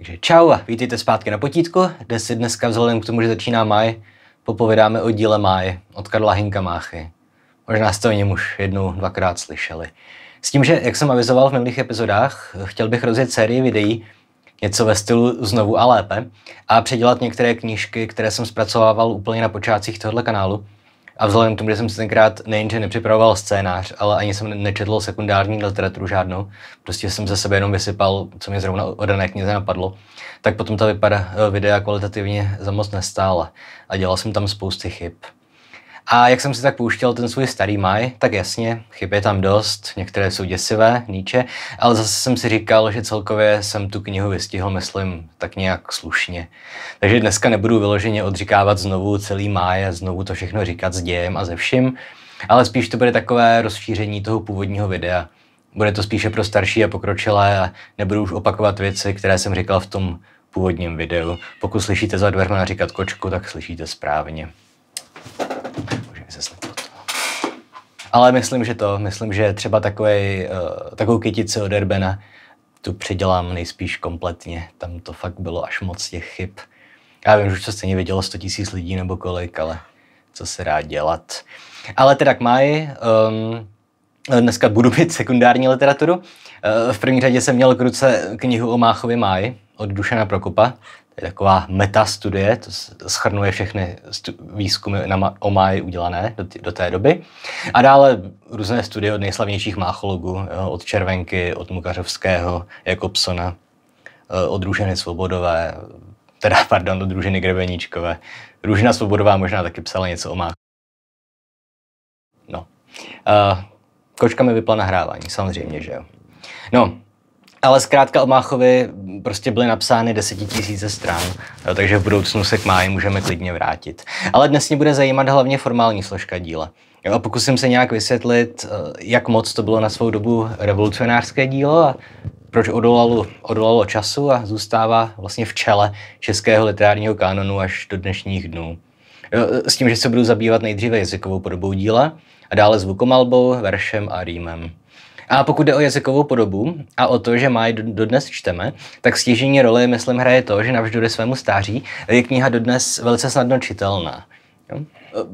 Takže čau a vítejte zpátky na potítku, kde si dneska vzhledem k tomu, že začíná máj, popovídáme o díle maj, od Karla Hinka Máchy. Možná jste o něm už jednou, dvakrát slyšeli. S tím, že, jak jsem avizoval v minulých epizodách, chtěl bych rozjet sérii videí, něco ve stylu znovu a lépe, a předělat některé knížky, které jsem zpracovával úplně na počátcích tohoto kanálu, a vzhledem k tomu, že jsem se tenkrát nejenže nepřipravoval scénář, ale ani jsem nečetl sekundární literaturu žádnou, prostě jsem ze sebe jenom vysypal, co mě zrovna o dané knize napadlo, tak potom ta vypada, eh, videa kvalitativně za moc nestála a dělal jsem tam spousty chyb. A jak jsem si tak pouštěl ten svůj starý maj, tak jasně, chyb je tam dost, některé jsou děsivé, níče, ale zase jsem si říkal, že celkově jsem tu knihu vystihl, myslím, tak nějak slušně. Takže dneska nebudu vyloženě odříkávat znovu celý maj, a znovu to všechno říkat s dějem a ze vším, ale spíš to bude takové rozšíření toho původního videa. Bude to spíše pro starší a pokročilé a nebudu už opakovat věci, které jsem říkal v tom původním videu. Pokud slyšíte za dveřma říkat kočku, tak slyšíte správně. Ale myslím, že to, myslím, že třeba takový, uh, eh, takovou kytici od Erbena tu předělám nejspíš kompletně. Tam to fakt bylo až moc těch chyb. Já vím, že už to stejně vidělo 100 tisíc lidí nebo kolik, ale co se rád dělat. Ale teda k máji. Um, dneska budu mít sekundární literaturu. Uh, v první řadě jsem měl k ruce knihu o Máchovi máji od Dušana Prokopa je taková meta studie, to schrnuje všechny výzkumy na máji udělané do, do té doby. A dále různé studie od nejslavnějších máchologů, jo, od Červenky, od Mukařovského, Jakobsona, e, od Růženy Svobodové, teda pardon, od Růženy Grebeníčkové. Růžina Svobodová možná taky psala něco o máchologu. No. Uh, kočka mi vypla nahrávání, samozřejmě, že jo. No, ale zkrátka o Máchovi prostě byly napsány desetitisíce stran, no, takže v budoucnu se k máji můžeme klidně vrátit. Ale dnes mě bude zajímat hlavně formální složka díla. Jo, a pokusím se nějak vysvětlit, eh, jak moc to bylo na svou dobu revolucionářské dílo a proč odolalo, odolalo času a zůstává vlastně v čele českého literárního kanonu až do dnešních dnů. Jo, s tím, že se budu zabývat nejdříve jazykovou podobou díla a dále zvukomalbou, veršem a rýmem. A pokud jde o jazykovou podobu a o to, že má ji dodnes čteme, tak stěžení roli, myslím, hraje to, že navždory svému stáří je kniha dodnes velice snadno čitelná. Jo?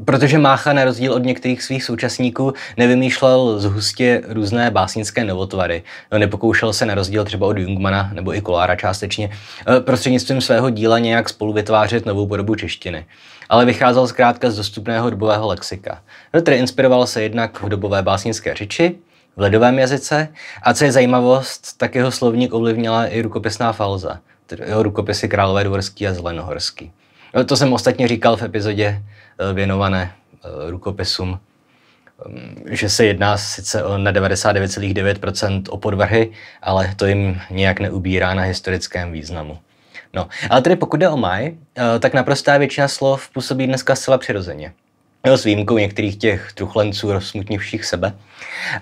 Protože Mácha, na rozdíl od některých svých současníků, nevymýšlel z hustě různé básnické novotvary. Nepokoušel se na rozdíl třeba od Jungmana nebo i Kolára částečně eh, prostřednictvím svého díla nějak spolu vytvářet novou podobu češtiny. Ale vycházel zkrátka z dostupného dobového lexika. No, tedy inspiroval se jednak v dobové básnické řeči, v ledovém jazyce. A co je zajímavost, tak jeho slovník ovlivnila i rukopisná falza, tedy jeho rukopisy Králové dvorský a Zelenohorský. To jsem ostatně říkal v epizodě eh, věnované eh, rukopisům, mm, že se jedná sice o na 99,9% o podvrhy, ale to jim nějak neubírá na historickém významu. No, ale tedy pokud jde o maj, eh, tak naprostá většina slov působí dneska zcela přirozeně s výjimkou některých těch truchlenců rozsmutnivších sebe.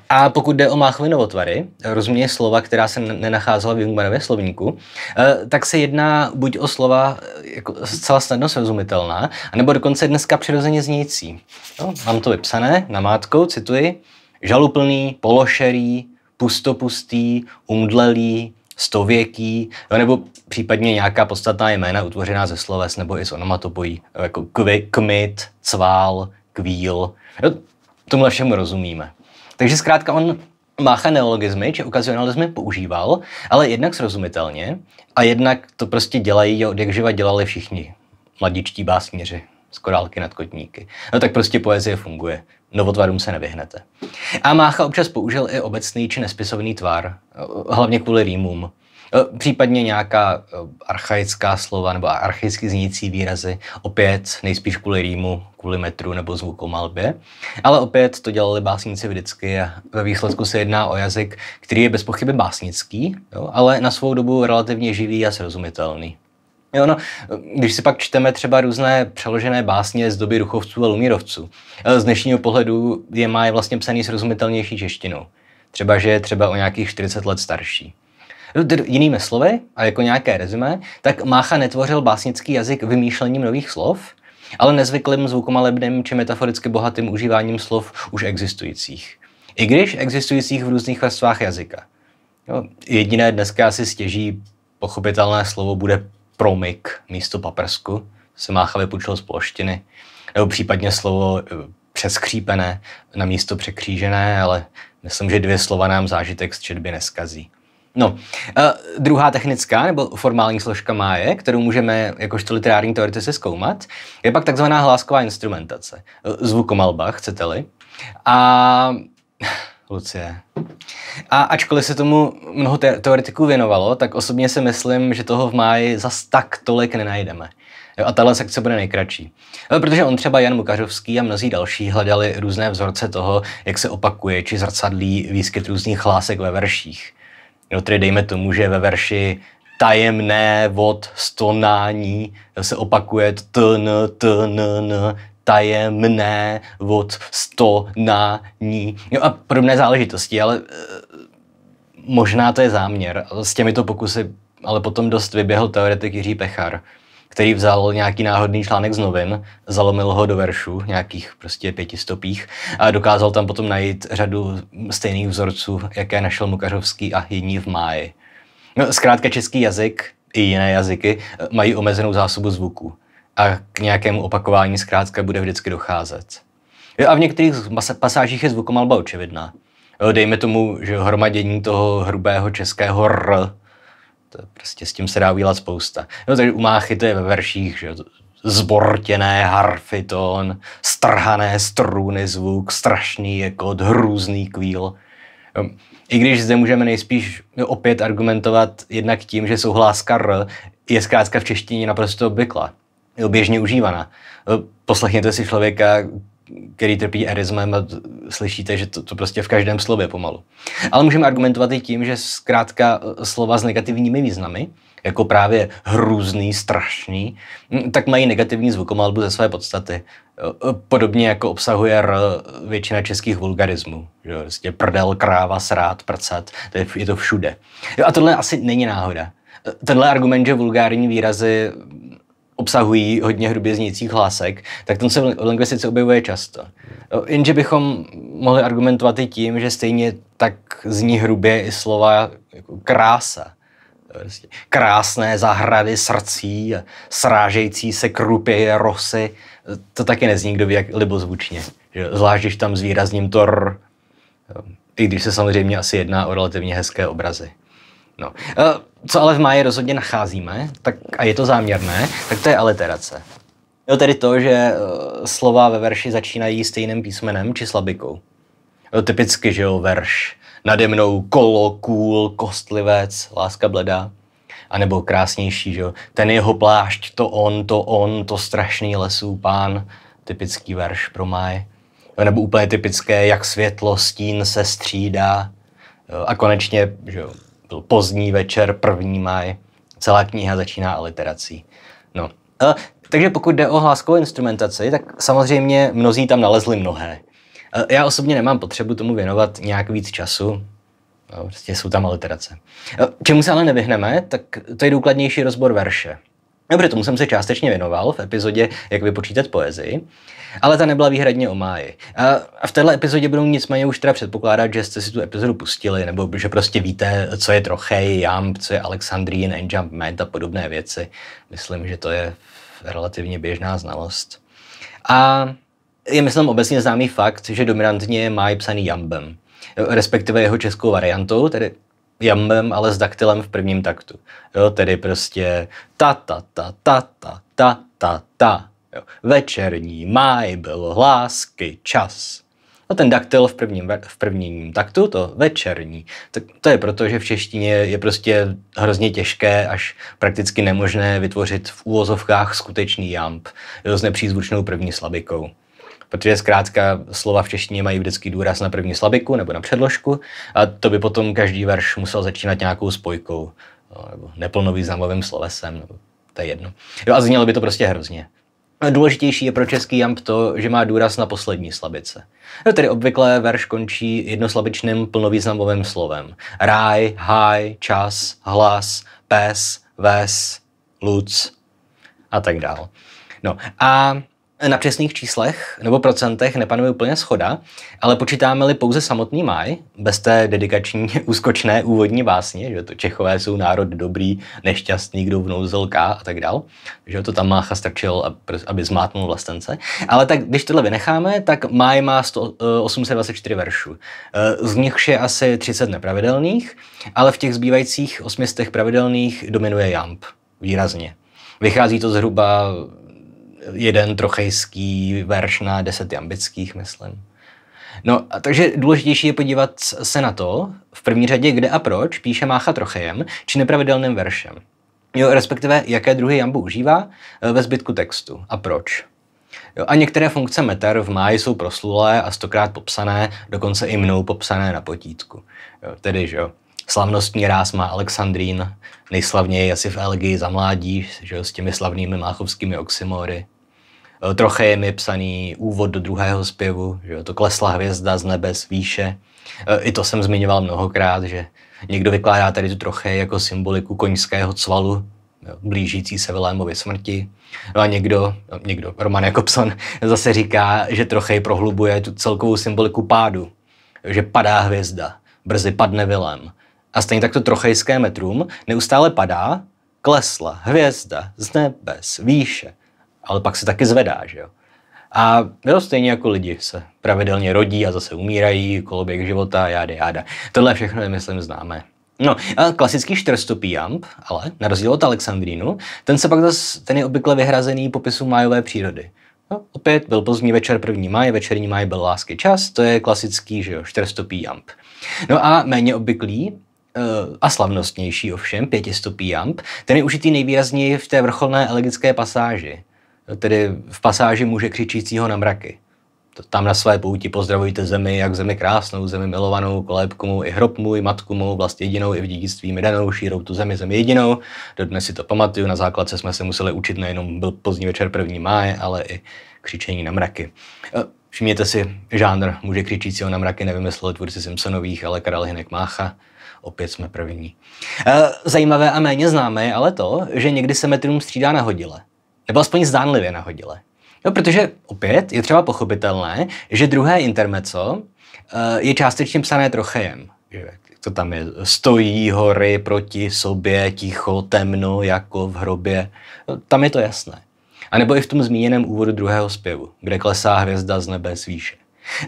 A pokud jde o máchvinovo novotvary, rozumě slova, která se nenacházela v Jungmanově slovníku, eh, tak se jedná buď o slova eh, jako zcela snadno srozumitelná, nebo dokonce dneska přirozeně znějící. No, mám to vypsané mátkou. cituji, žaluplný, pološerý, pustopustý, umdlelý, stověký, nebo případně nějaká podstatná jména utvořená ze sloves nebo i z onomatopojí, jako kvi, kmit, cvál, kvíl. Jo, tomhle všemu rozumíme. Takže zkrátka on Mácha neologizmy, či okazionalizmy používal, ale jednak srozumitelně a jednak to prostě dělají od jak živa dělali všichni mladičtí básníři z korálky nad kotníky. No tak prostě poezie funguje. Novotvarům se nevyhnete. A Mácha občas použil i obecný či nespisovný tvar, hlavně kvůli rýmům. E, případně nějaká e, archaická slova nebo archaicky znící výrazy, opět nejspíš kvůli rýmu, kvůli metru nebo zvukomalbě. Ale opět to dělali básníci vždycky a ve výsledku se jedná o jazyk, který je bez pochyby básnický, jo, ale na svou dobu relativně živý a srozumitelný. Jo, no, když si pak čteme třeba různé přeložené básně z doby duchovců a lumírovců, eh, z dnešního pohledu je má je vlastně psaný srozumitelnější češtinou. Třeba, že je třeba o nějakých 40 let starší. Eh, jinými slovy, a jako nějaké rezime, tak Mácha netvořil básnický jazyk vymýšlením nových slov, ale nezvyklým zvukomalebným či metaforicky bohatým užíváním slov už existujících. I když existujících v různých vrstvách jazyka. Jo, jediné dneska asi stěží pochopitelné slovo bude Promik místo paprsku, se Mácha půjčilo z ploštiny nebo případně slovo eh, přeskřípené na místo překřížené, ale myslím, že dvě slova nám zážitek z četby neskazí. No, uh, druhá technická nebo formální složka máje, kterou můžeme jakožto literární teoretici zkoumat, je pak takzvaná hlásková instrumentace, eh, zvukomalba, chcete-li. A Lucie. A ačkoliv se tomu mnoho te- teoretiků věnovalo, tak osobně si myslím, že toho v máji zas tak tolik nenajdeme. a tahle sekce bude nejkratší. protože on třeba Jan Mukařovský a mnozí další hledali různé vzorce toho, jak se opakuje či zrcadlí výskyt různých hlásek ve verších. No tedy dejme tomu, že ve verši tajemné vod stonání se opakuje tn, tn, t, tajemné od ní. No a podobné záležitosti, ale eh, možná to je záměr. S těmito pokusy ale potom dost vyběhl teoretik Jiří Pechar, který vzal nějaký náhodný článek z novin, zalomil ho do veršů, nějakých prostě pětistopích, a dokázal tam potom najít řadu stejných vzorců, jaké našel Mukařovský a jiní v máji. No, zkrátka český jazyk i jiné jazyky eh, mají omezenou zásobu zvuků a k nějakému opakování zkrátka bude vždycky docházet. Jo, a v některých pasážích je zvukomalba očividná. Jo, dejme tomu, že hromadění toho hrubého českého r, to prostě s tím se dá udělat spousta. Jo, takže Máchy to je ve verších, že zbortěné harfiton, strhané struny zvuk, strašný jako hrůzný kvíl. Jo. I když zde můžeme nejspíš opět argumentovat jednak tím, že souhláska R je zkrátka v češtině naprosto obvyklá běžně užívaná. Poslechněte si člověka, který trpí erismem a slyšíte, že to, to prostě v každém slově pomalu. Ale můžeme argumentovat i tím, že zkrátka eh, slova s negativními významy, jako právě hrůzný, strašný, hm, tak mají negativní zvukomalbu ze své podstaty. Eh, podobně jako obsahuje r většina českých vulgarismů. Že? Vlastně prdel, kráva, srát, prcat, to je, je to všude. Jo, a tohle asi není náhoda. Eh, tenhle argument, že vulgární výrazy obsahují hodně hrubě znících hlásek, tak ten se v lingvistice objevuje často. Jenže bychom mohli argumentovat i tím, že stejně tak zní hrubě i slova jako krása. E, prostě krásné zahrady srdcí, srážející se krupě rosy, e, to taky nezní kdo ví jak libozvučně. Zvlášť, když tam zvýrazním tor. E, i když se samozřejmě asi jedná o relativně hezké obrazy. No. Eh, co ale v máji rozhodně nacházíme, tak, a je to záměrné, tak to je aliterace. Jo, tedy to, že eh, slova ve verši začínají stejným písmenem či slabikou. Jo, eh, typicky, že jo, verš nade mnou kolo, kůl, kostlivec, láska bledá. A nebo krásnější, že jo, ten jeho plášť, to on, to on, to strašný lesů pán, typický verš pro máj. Jo, nebo úplně typické, jak světlo, stín se střídá. Jo, a konečně, že jo, byl pozdní večer, první maj, celá kniha začíná aliterací. No. A, takže pokud jde o hláskovou instrumentaci, tak samozřejmě mnozí tam nalezli mnohé. A já osobně nemám potřebu tomu věnovat nějak víc času, No, prostě jsou tam aliterace. Čemu se ale nevyhneme, tak to je důkladnější rozbor verše. Dobře, tomu jsem se částečně věnoval v epizodě Jak vypočítat poezii, ale ta nebyla výhradně o máji. A v této epizodě budou nicméně už teda předpokládat, že jste si tu epizodu pustili, nebo že prostě víte, co je Trochej, Jamp, co je Alexandrín, Enjump Med a podobné věci. Myslím, že to je relativně běžná znalost. A je, myslím, obecně známý fakt, že dominantně je máj psaný Jambem, respektive jeho českou variantou, tedy jambem, ale s daktilem v prvním taktu. Jo, tedy prostě ta ta ta ta ta ta ta ta. Jo. Večerní máj byl lásky čas. A ten daktyl v prvním, v prvním taktu, to večerní, tak to je proto, že v češtině je prostě hrozně těžké až prakticky nemožné vytvořit v úvozovkách skutečný jamb jo, s nepřízvučnou první slabikou protože zkrátka slova v češtině mají vždycky důraz na první slabiku nebo na předložku a to by potom každý verš musel začínat nějakou spojkou no, nebo neplnový zámovým slovesem, nebo to je jedno. Jo a znělo by to prostě hrozně. Důležitější je pro český jamp to, že má důraz na poslední slabice. No, tedy obvykle verš končí jednoslabičným plnovýznamovým slovem. Ráj, háj, čas, hlas, pes, ves, luc a tak dál. No a na přesných číslech nebo procentech nepanuje úplně schoda, ale počítáme-li pouze samotný máj, bez té dedikační úskočné úvodní básně, že to Čechové jsou národ dobrý, nešťastný, kdo v nouzi a tak dál, že to tam Mácha strčil, aby zmátnul vlastence. Ale tak když tohle vynecháme, tak máj má 824 e, veršů. E, z nich je asi 30 nepravidelných, ale v těch zbývajících 800 pravidelných dominuje jamp výrazně. Vychází to zhruba jeden trochejský verš na deset jambických, myslím. No, a takže důležitější je podívat se na to, v první řadě, kde a proč píše Mácha trochejem či nepravidelným veršem. Jo, respektive, jaké druhy jambu užívá eh, ve zbytku textu a proč. Jo, a některé funkce meter v máji jsou proslulé a stokrát popsané, dokonce i mnou popsané na potítku. Jo, tedy, že jo, slavnostní ráz má Alexandrín, nejslavněji asi v Elgii za mládí, že jo, s těmi slavnými máchovskými oxymory. Eh, troche je mi psaný úvod do druhého zpěvu, že to klesla hvězda z nebe výše. Eh, I to jsem zmiňoval mnohokrát, že někdo vykládá tady tu troche jako symboliku koňského cvalu, blížící se Vilémovi smrti. No A někdo, no, někdo, Roman Jakobson, zase říká, že trochej prohlubuje tu celkovou symboliku pádu, že padá hvězda, brzy padne Vilém. A stejně tak to trochejské metrum neustále padá, klesla hvězda z nebe, výše ale pak se taky zvedá, že jo. A jo, stejně jako lidi se pravidelně rodí a zase umírají, koloběh života, jáda, jáda. Tohle všechno je, myslím, známe. No, a klasický štrstupý jump, ale na rozdíl od Alexandrínu, ten se pak zase, ten je obvykle vyhrazený popisu májové přírody. No, opět byl pozdní večer 1. maj, večerní maj byl lásky čas, to je klasický, že jo, štrstupý jamb. No a méně obvyklý, eh, a slavnostnější ovšem, pětistupý jump, ten je užitý nejvýrazněji v té vrcholné elegické pasáži tedy v pasáži muže křičícího na mraky. Tam na své pouti pozdravujte zemi, jak zemi krásnou, zemi milovanou, kolébku mu i hrob můj, matku mu, vlast jedinou i v dědictví mi danou, šírou tu zemi, zemi jedinou. Dodnes si to pamatuju, na základce jsme se museli učit nejenom byl pozdní večer první máje, ale i křičení na mraky. E, všimněte si, žánr muže křičícího na mraky nevymyslel tvůrci Simpsonových, ale Karel Hinek Mácha. Opět jsme první. E, zajímavé a méně známé je ale to, že někdy se metrům střídá hodile. Nebo aspoň zdánlivě nahodile. No, protože opět je třeba pochopitelné, že druhé intermeco eh, je částečně psané trochejem. To tam je, stojí hory proti sobě, ticho, temno, jako v hrobě. No, tam je to jasné. A nebo i v tom zmíněném úvodu druhého zpěvu, kde klesá hvězda z nebe svíše.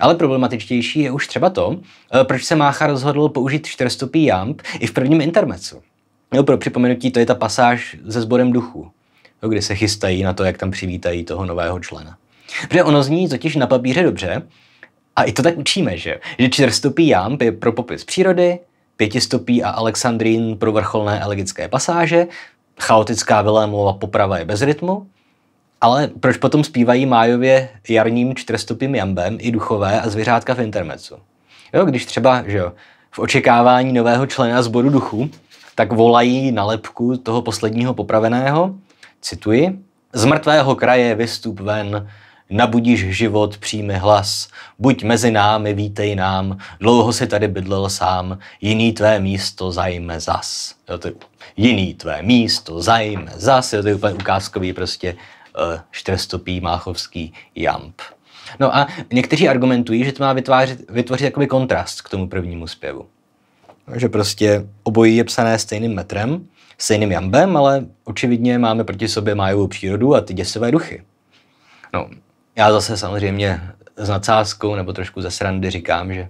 Ale problematičtější je už třeba to, eh, proč se Mácha rozhodl použít čtyřstupý jamp i v prvním intermecu. No, pro připomenutí to je ta pasáž ze sborem duchů, jo, kdy se chystají na to, jak tam přivítají toho nového člena. Protože ono zní totiž na papíře dobře, a i to tak učíme, že? Že čtyřstopý jamb je pro popis přírody, pětistopý a alexandrín pro vrcholné elegické pasáže, chaotická Vilémova poprava je bez rytmu, ale proč potom zpívají májově jarním čtyřstopým jambem i duchové a zvířátka v intermecu? Jo, když třeba, že jo, v očekávání nového člena zboru duchu, tak volají na lepku toho posledního popraveného Cituji. Z mrtvého kraje vystup ven, nabudíš život, přijme hlas, buď mezi námi, vítej nám, dlouho si tady bydlel sám, jiný tvé místo zajme zas. Jo, to je, jiný tvé místo zajme zas, jo, to je úplně ukázkový prostě uh, eh, čtyřstopý máchovský jamp. No a někteří argumentují, že to má vytvářet, vytvořit jakoby kontrast k tomu prvnímu zpěvu že prostě obojí je psané stejným metrem, stejným jambem, ale očividně máme proti sobě májovou přírodu a ty děsivé duchy. No, já zase samozřejmě s nadsázkou nebo trošku ze srandy říkám, že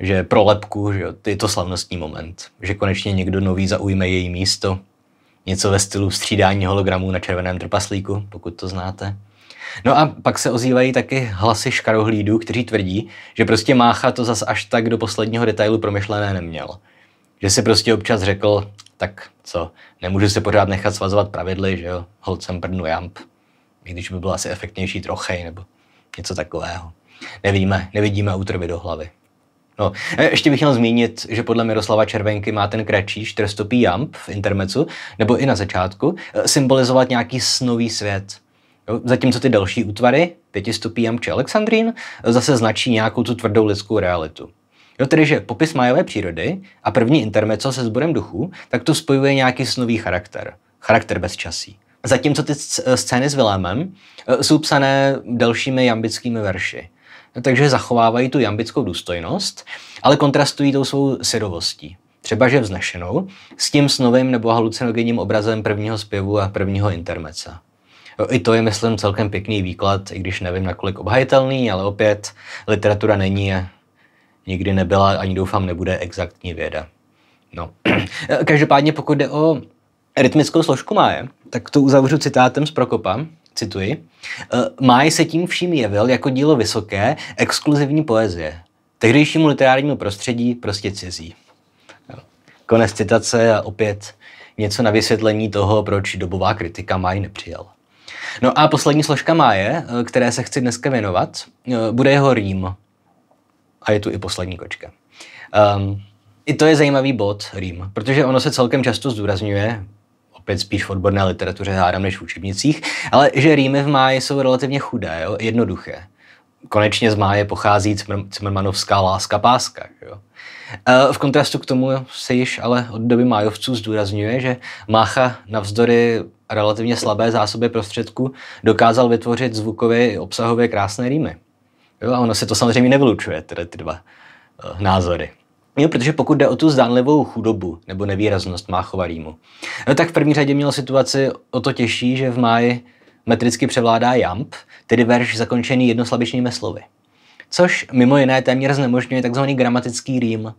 že pro lepku, že jo, je to slavnostní moment, že konečně někdo nový zaujme její místo. Něco ve stylu střídání hologramů na červeném trpaslíku, pokud to znáte. No a pak se ozývají taky hlasy škarohlídů, kteří tvrdí, že prostě Mácha to zas až tak do posledního detailu promyšlené neměl. Že si prostě občas řekl, tak co, nemůžu se pořád nechat svazovat pravidly, že jo, holcem prdnu jamp. I když by byl asi efektnější trochej, nebo něco takového. Nevíme, nevidíme útrvy do hlavy. No, e, ještě bych měl zmínit, že podle Miroslava Červenky má ten kratší čtyřstopý jamp v intermecu, nebo i na začátku, e, symbolizovat nějaký snový svět – Jo? Zatímco ty další útvary, pětistopý jam či alexandrín, zase značí nějakou tu tvrdou lidskou realitu. Jo, tedy, že popis majové přírody a první intermeco se sborem duchů, tak to spojuje nějaký snový charakter. Charakter bez časí. Zatímco ty scény s Vilémem eh, jsou psané dalšími jambickými verši. Takže zachovávají tu jambickou důstojnost, ale kontrastují tou svou syrovostí. Třeba že vznešenou, s tím snovým nebo halucinogenním obrazem prvního zpěvu a prvního intermeca. I to je, myslím, celkem pěkný výklad, i když nevím, nakolik obhajitelný, ale opět literatura není a nikdy nebyla, ani doufám, nebude exaktní věda. No. Každopádně, pokud jde o rytmickou složku máje, tak to uzavřu citátem z Prokopa, cituji. Eh, Máj se tím vším jevil jako dílo vysoké, exkluzivní poezie. Tehdejšímu literárnímu prostředí prostě cizí. Konec citace a opět něco na vysvětlení toho, proč dobová kritika Máj nepřijal. No a poslední složka máje, eh, které se chci dneska věnovat, eh, bude jeho Rým. A je tu i poslední kočka. Um, I to je zajímavý bod, Rým, protože ono se celkem často zdůrazňuje, opět spíš v odborné literatuře hádám než v učebnicích, ale že rýmy v máji jsou relativně chudé, jo? jednoduché. Konečně z máje pochází Cmr- Cmrmanovská láska páska. Jo? Eh, v kontrastu k tomu se již ale od doby májovců zdůrazňuje, že Mácha navzdory relativně slabé zásobě prostředku dokázal vytvořit zvukově i obsahově krásné rýmy. Jo, a ono se to samozřejmě nevylučuje, tedy ty dva uh, názory. Jo, protože pokud jde o tu zdánlivou chudobu nebo nevýraznost Máchova rýmu, no tak v první řadě měl situaci o to těžší, že v máji metricky převládá jamp, tedy verš zakončený jednoslabičními slovy. Což mimo jiné téměř znemožňuje takzvaný gramatický rým,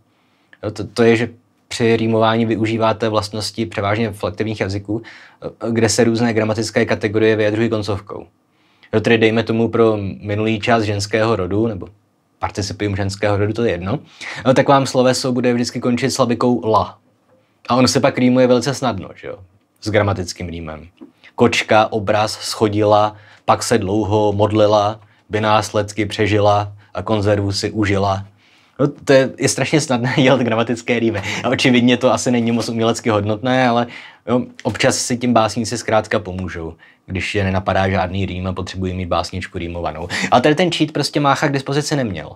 Jo, to, to je, že při rýmování využíváte vlastnosti převážně flektivních jazyků, kde se různé gramatické kategorie vyjadřují koncovkou. Jo, tedy dejme tomu pro minulý čas ženského rodu, nebo participium ženského rodu, to je jedno, jo, tak vám sloveso bude vždycky končit slabikou la. A ono se pak rýmuje velice snadno, že jo? S gramatickým rýmem. Kočka, obraz, schodila, pak se dlouho modlila, by následky přežila a konzervu si užila. No, to je, je strašně snadné dělat gramatické rýmy. A očividně to asi není moc umělecky hodnotné, ale jo, občas si tím básníci zkrátka pomůžou, když je nenapadá žádný rým a potřebují mít básničku rýmovanou. A tady ten cheat prostě Mácha k dispozici neměl.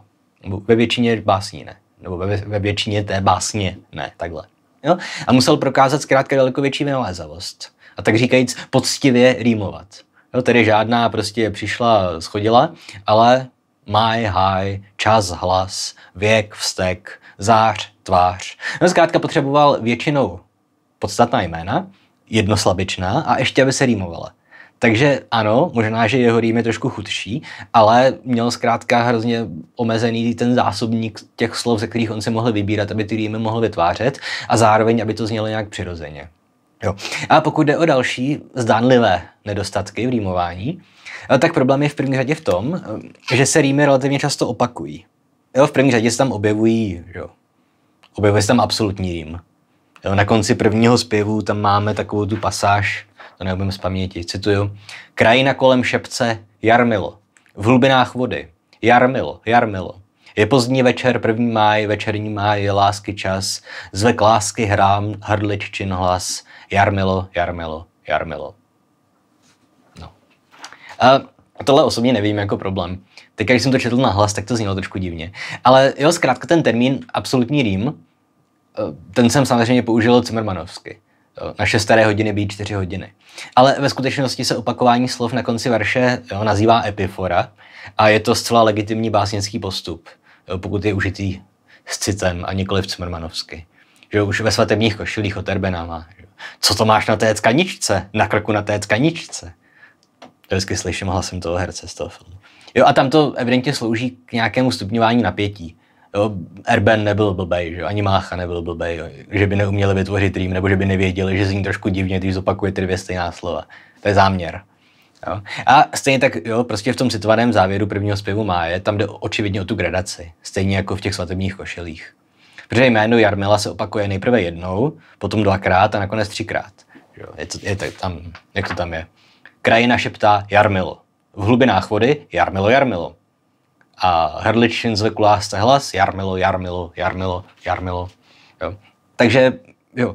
Ve většině básní ne. Nebo ve, ve většině té básně ne, takhle. Jo? A musel prokázat zkrátka daleko větší vynalézavost. A tak říkajíc poctivě rýmovat. Jo, tedy žádná prostě přišla, schodila, ale my, high, čas, hlas, věk, vztek, zář, tvář. No zkrátka potřeboval většinou podstatná jména, jednoslabičná a ještě aby se rýmovala. Takže ano, možná, že jeho rým je trošku chudší, ale měl zkrátka hrozně omezený ten zásobník těch slov, ze kterých on se mohl vybírat, aby ty rýmy mohl vytvářet a zároveň, aby to znělo nějak přirozeně. Jo. A pokud jde o další zdánlivé nedostatky v rýmování, Eh, tak problém je v první řadě v tom, eh, že se rýmy relativně často opakují. Jo, v první řadě se tam objevují, jo, objevuje se tam absolutní rým. Jo, na konci prvního zpěvu tam máme takovou tu pasáž, to neumím z paměti, cituju. Krajina kolem šepce, jarmilo. V hlubinách vody, jarmilo, jarmilo. Je pozdní večer, první máj, večerní máj, je lásky čas, zvek lásky hrám, hrdliččin hlas, jarmilo, jarmilo, jarmilo. A tohle osobně nevím jako problém. Teď, když jsem to četl na hlas, tak to znělo trošku divně. Ale jo, zkrátka ten termín absolutní rým, eh, ten jsem samozřejmě použil Cimrmanovsky. Eh, Naše staré hodiny být čtyři hodiny. Ale ve skutečnosti se opakování slov na konci verše jo, nazývá epifora a je to zcela legitimní básnický postup, jo, eh, pokud je užitý s citem a nikoli v Cimrmanovsky. Že už ve svatebních košilích od Erbena má. Co to máš na té tkaničce? Na krku na té tkaničce. To vždycky slyším hlasem toho herce z toho filmu. Jo, a tam to evidentně slouží k nějakému stupňování napětí. Jo, Erben nebyl blbej, že? ani Mácha nebyl blbej, jo? že by neuměli vytvořit rým, nebo že by nevěděli, že zní trošku divně, když zopakuje ty dvě stejná slova. To je záměr. Jo? A stejně tak, jo, prostě v tom citovaném závěru prvního zpěvu Máje, tam jde očividně o tu gradaci, stejně jako v těch svatebních košilích. Protože jméno Jarmila se opakuje nejprve jednou, potom dvakrát a nakonec třikrát. Jo? Je to, je to tam, jak to tam je. Krajina šeptá Jarmilo. V hlubinách vody Jarmilo, Jarmilo. A Hrličin zve kulásce hlas Jarmilo, Jarmilo, Jarmilo, Jarmilo. Jo. Takže jo,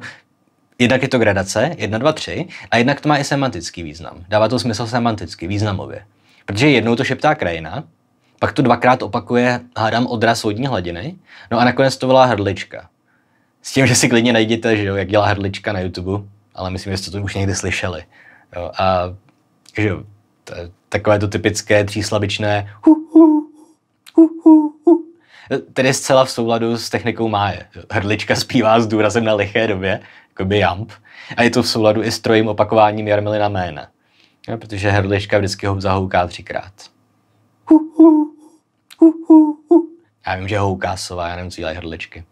jednak je to gradace, jedna, dva, tři, a jednak to má i semantický význam. Dává to smysl semanticky, významově. Protože jednou to šeptá krajina, pak to dvakrát opakuje, hádám, odraz vodní hladiny, no a nakonec to volá hrdlička. S tím, že si klidně najděte, že jo, jak dělá hrdlička na YouTube, ale myslím, že jste to už někdy slyšeli. Jo, a že jo, takové to typické tříslabičné hu, hu, hu, hu, hu. Tedy je zcela v souladu s technikou máje. Hrdlička zpívá s důrazem na liché době, jako by jamp, a je to v souladu i s trojím opakováním Jarmilina jména. No, protože hrdlička vždycky ho zahouká třikrát. Hu, hu, hu, hu, hu. Já vím, že houká sova, já nevím, co dělají hrdličky.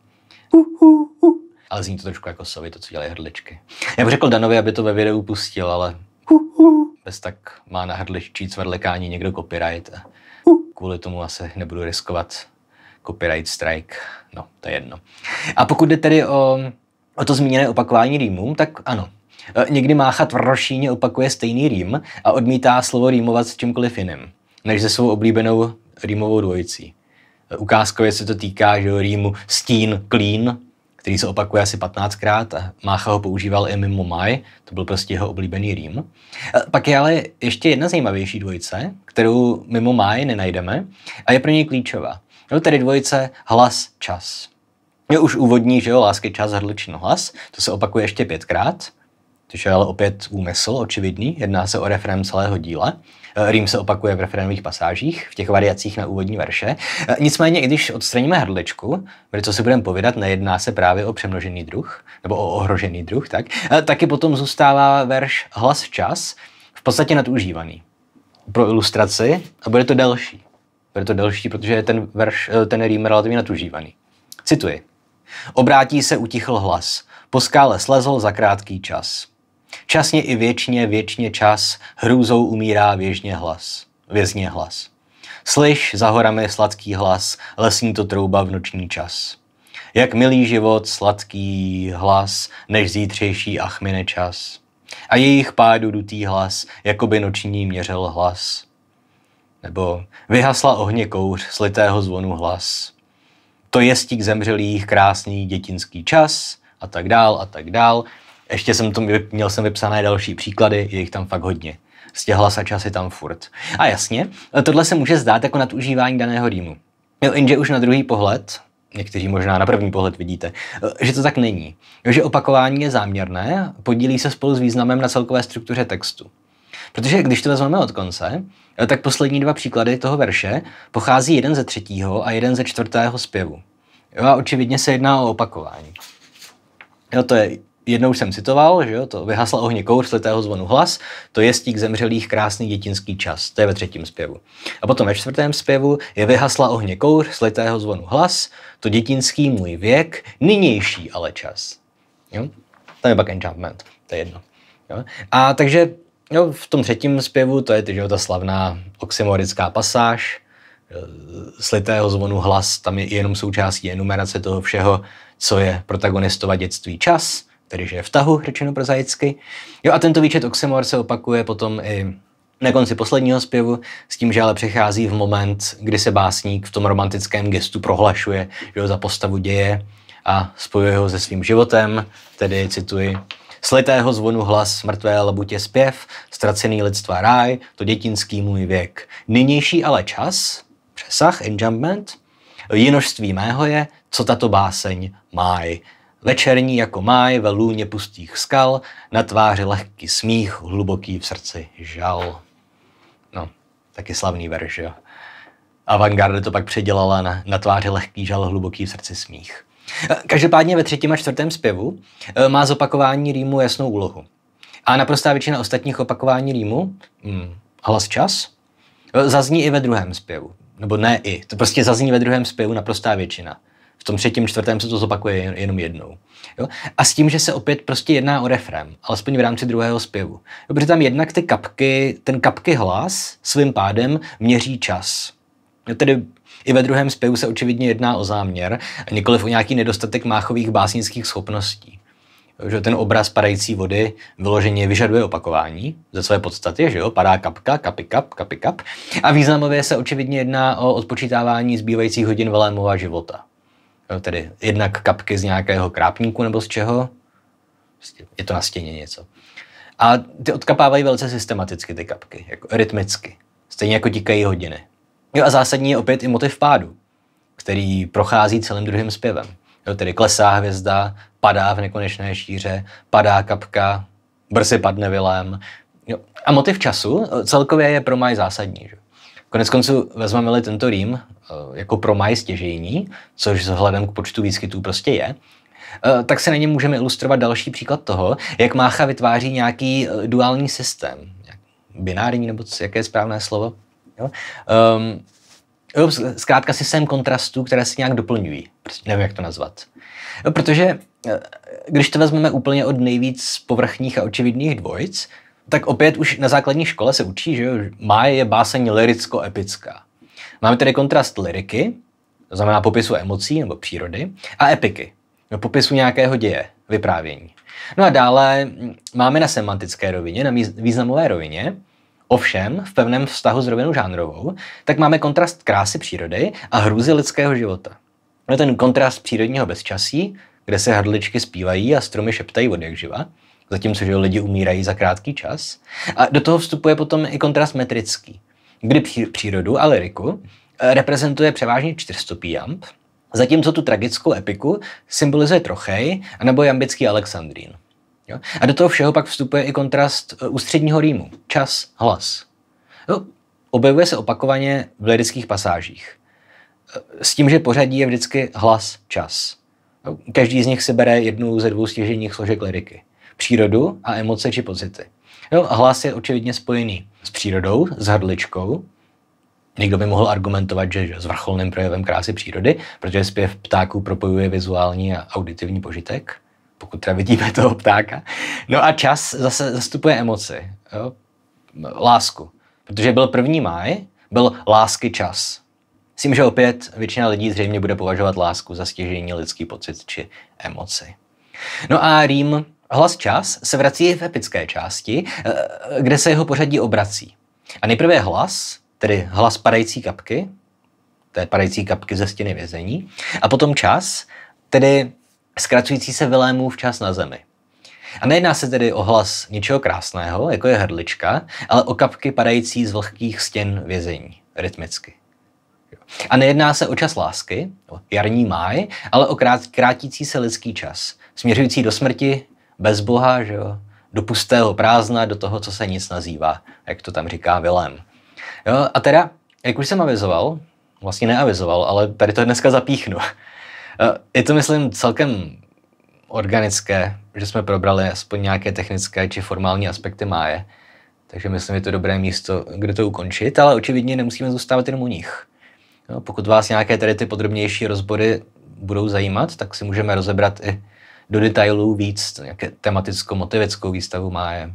Hu, hu, hu. Ale zní to trošku jako sovy, to, co dělají hrdličky. Já bych řekl Danovi, aby to ve videu pustil, ale bez tak má na hrdličí cvrlekání někdo copyright. A kvůli tomu asi nebudu riskovat copyright strike. No, to je jedno. A pokud jde tedy o, o to zmíněné opakování rýmů, tak ano, e, Někdy v rošíně opakuje stejný rým a odmítá slovo rýmovat s čímkoliv jiným, než se svou oblíbenou rýmovou dvojicí. E, ukázkově se to týká že rýmu stín, klín, který se opakuje asi 15krát. Mácha ho používal i mimo Mai, to byl prostě jeho oblíbený rým. Pak je ale ještě jedna zajímavější dvojice, kterou mimo Mai nenajdeme a je pro něj klíčová. No tedy dvojice hlas čas. Je už úvodní, že jo, lásky čas, hrdličný hlas, to se opakuje ještě pětkrát což je ale opět úmysl očividný, jedná se o refrém celého díla. Eh, rým se opakuje v refrénových pasážích, v těch variacích na úvodní verše. Eh, Nicméně, i když odstraníme hrdličku, protože co si budeme povídat, nejedná se právě o přemnožený druh, nebo o ohrožený druh, tak, eh, taky potom zůstává verš hlas čas v podstatě nadužívaný pro ilustraci a bude to delší. Bude to delší, protože je ten, verš, ten rým relativně nadužívaný. Cituji. Obrátí se utichl hlas. Po skále slezl za krátký čas. Časně i věčně, věčně čas, hrůzou umírá věžně hlas, vězně hlas. Slyš, za horami sladký hlas, lesní to trouba v noční čas. Jak milý život, sladký hlas, než zítřejší a chmine čas. A jejich pádu dutý hlas, jako by noční měřil hlas. Nebo vyhasla ohně kouř, slitého zvonu hlas. To jestík zemřelých krásný dětinský čas a tak dál a tak dál. Ještě jsem to, měl jsem vypsané další příklady, je jich tam fakt hodně. Z těch hlasačas je tam furt. A jasně, tohle se může zdát jako nadužívání daného rýmu. Jo, jenže už na druhý pohled, někteří možná na první pohled vidíte, že to tak není. Že opakování je záměrné, podílí se spolu s významem na celkové struktuře textu. Protože když to vezmeme od konce, tak poslední dva příklady toho verše pochází jeden ze třetího a jeden ze čtvrtého zpěvu. Jo, a očividně se jedná o opakování. Jo, to je jednou jsem citoval, že jo, to vyhasla ohně kouř, letého zvonu hlas, to je stík zemřelých krásný dětinský čas, to je ve třetím zpěvu. A potom ve čtvrtém zpěvu je vyhasla ohně kouř, letého zvonu hlas, to dětinský můj věk, nynější ale čas. Jo? Tam je pak enchantment, to je jedno. Jo? A takže jo, v tom třetím zpěvu to je že jo, ta slavná oxymorická pasáž, eh, slitého zvonu hlas, tam je jenom součástí enumerace toho všeho, co je protagonistova dětství čas, tedy že je v tahu, řečeno prozaicky. Jo, a tento výčet oxymor se opakuje potom i na konci posledního zpěvu, s tím, že ale přechází v moment, kdy se básník v tom romantickém gestu prohlašuje, že ho za postavu děje a spojuje ho se svým životem, tedy cituji, Slitého zvonu hlas mrtvé labutě zpěv, ztracený lidstva ráj, to dětinský můj věk. Nynější ale čas, přesah, enjambment, jinožství mého je, co tato báseň máj. Večerní jako máj ve lůně pustých skal, na tváři lehký smích, hluboký v srdci žal. No, taky slavný verš, jo. Avantgarde to pak předělala na, na tváři lehký žal, hluboký v srdci smích. Eh, každopádně ve třetím a čtvrtém zpěvu eh, má zopakování rýmu jasnou úlohu. A naprostá většina ostatních opakování rýmu, hmm, hlas čas, eh, zazní i ve druhém zpěvu. Nebo ne i, to prostě zazní ve druhém zpěvu naprostá většina v tom třetím, čtvrtém se to zopakuje jenom jednou. Jo? A s tím, že se opět prostě jedná o refrém, alespoň v rámci druhého zpěvu. Jo, protože tam jednak ty kapky, ten kapky hlas svým pádem měří čas. Jo, tedy i ve druhém zpěvu se očividně jedná o záměr a nikoliv o nějaký nedostatek máchových básnických schopností. Jo, že ten obraz padající vody vyloženě vyžaduje opakování ze své podstaty, že jo, padá kapka, kapy kap, kapy kap. A významově se očividně jedná o odpočítávání zbývajících hodin Valémova života. Eh, tedy jednak kapky z nějakého krápníku nebo z čeho, prostě je to na stěně něco. A ty odkapávají velice systematicky ty kapky, jako rytmicky. Stejně jako tikají hodiny. Jo, a zásadní je opět i motiv pádu, který prochází celým druhým zpěvem. Jo, tedy klesá hvězda, padá v nekonečné šíře, padá kapka, brzy padne vilem. Jo. A motiv času eh, celkově je pro Maj zásadní. Že? Konec konců vezmeme-li tento Rým eh, jako pro maj stěžejní, což vzhledem k počtu výskytů prostě je, eh, tak se na něm můžeme ilustrovat další příklad toho, jak Mácha vytváří nějaký eh, duální systém. Binární, nebo jaké je správné slovo? Jo? Um, ehm, jo, zkrátka systém kontrastů, které se nějak doplňují. Prostě nevím, jak to nazvat. Jo, protože když to vezmeme úplně od nejvíc povrchních a očividných dvojic, tak opět už na základní škole se učí, že má je báseň liricko-epická. Máme tedy kontrast liriky, to znamená popisu emocí nebo přírody, a epiky, no, popisu nějakého děje, vyprávění. No a dále mm, máme na semantické rovině, na významové rovině, ovšem v pevném vztahu s rovinou žánrovou, tak máme kontrast krásy přírody a hrůzy lidského života. No ten kontrast přírodního bezčasí, kde se hrdličky zpívají a stromy šeptají od jak živa, zatímco že lidi umírají za krátký čas. A do toho vstupuje potom i kontrast metrický, kdy přírodu a liriku eh, reprezentuje převážně čtyřstupý jamb, zatímco tu tragickou epiku symbolizuje Trochej nebo jambický Alexandrín. A do toho všeho pak vstupuje i kontrast ústředního eh, rýmu, čas, hlas. Jo? Objevuje se opakovaně v lirických pasážích. Eh, s tím, že pořadí je vždycky hlas, čas. Každý z nich si bere jednu ze dvou stěženích složek liriky přírodu a emoce či pozity. Jo, hlas je očividně spojený s přírodou, s hrdličkou. Někdo by mohl argumentovat, že, že s vrcholným projevem krásy přírody, protože zpěv ptáků propojuje vizuální a auditivní požitek, pokud teda vidíme toho ptáka. No a čas zase zastupuje emoci, jo? lásku. Protože byl první máj, byl lásky čas. Myslím, že opět většina lidí zřejmě bude považovat lásku za stěžení lidský pocit či emoci. No a Rým Hlas čas se vrací v epické části, eh, kde se jeho pořadí obrací. A nejprve hlas, tedy hlas padající kapky, té padající kapky ze stěny vězení, a potom čas, tedy zkracující se v čas na zemi. A nejedná se tedy o hlas něčeho krásného, jako je hrdlička, ale o kapky padající z vlhkých stěn vězení, rytmicky. A nejedná se o čas lásky, o jarní máj, ale o krát, krátící se lidský čas, směřující do smrti bez Boha, že jo? do pustého prázdna, do toho, co se nic nazývá, jak to tam říká Vilém. Jo, a teda, jak už jsem avizoval, vlastně neavizoval, ale tady to dneska zapíchnu. Eh, je to, myslím, celkem organické, že jsme probrali aspoň nějaké technické či formální aspekty máje. Takže myslím, je to dobré místo, kde to ukončit, ale očividně nemusíme zůstávat jenom u nich. Jo, pokud vás nějaké tady ty podrobnější rozbory budou zajímat, tak si můžeme rozebrat i do detailů víc, nějaké tematickou, motivickou výstavu má je,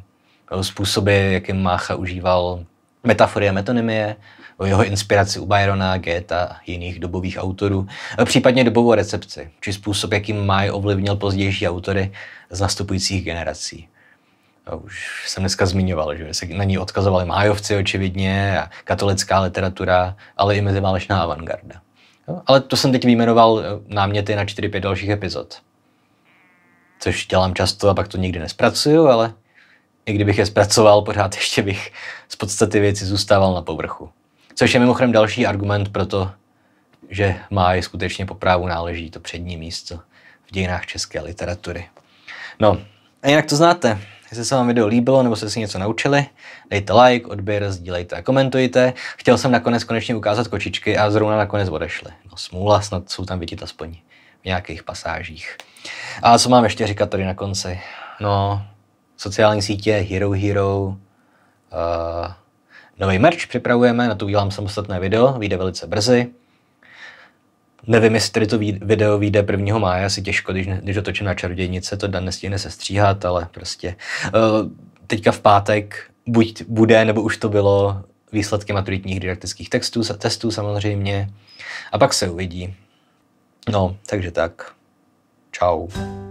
způsoby, jakým Mácha užíval metafory a metonymie, o jeho inspiraci u Byrona, Geta, a jiných dobových autorů, případně dobovou recepci, či způsob, jakým Máj ovlivnil pozdější autory z nastupujících generací. A už jsem dneska zmiňoval, že se na ní odkazovali májovci očividně, a katolická literatura, ale i meziválečná avantgarda. Ale to jsem teď vyjmenoval e, náměty na 4-5 dalších epizod což dělám často a pak to nikdy nespracuju, ale i kdybych je zpracoval, pořád ještě bych z podstaty věci zůstával na povrchu. Což je mimochodem další argument pro to, že má je skutečně po právu náleží to přední místo v dějinách české literatury. No, a jinak to znáte. Jestli se vám video líbilo nebo jste si něco naučili, dejte like, odběr, sdílejte a komentujte. Chtěl jsem nakonec konečně ukázat kočičky a zrovna nakonec odešly. No smůla, snad jsou tam vidět aspoň nějakých pasážích. A co mám ještě říkat tady na konci? No, sociální sítě, Hero Hero, uh, nový merch připravujeme, na to udělám samostatné video, vyjde velice brzy. Nevím, jestli to video vyjde 1. máje, asi těžko, když, když otočím na čarodějnice, to Dan nestihne se stříhat, ale prostě. Uh, teďka v pátek buď bude, nebo už to bylo výsledky maturitních didaktických textů, testů samozřejmě. A pak se uvidí. No, takže tak. Čau.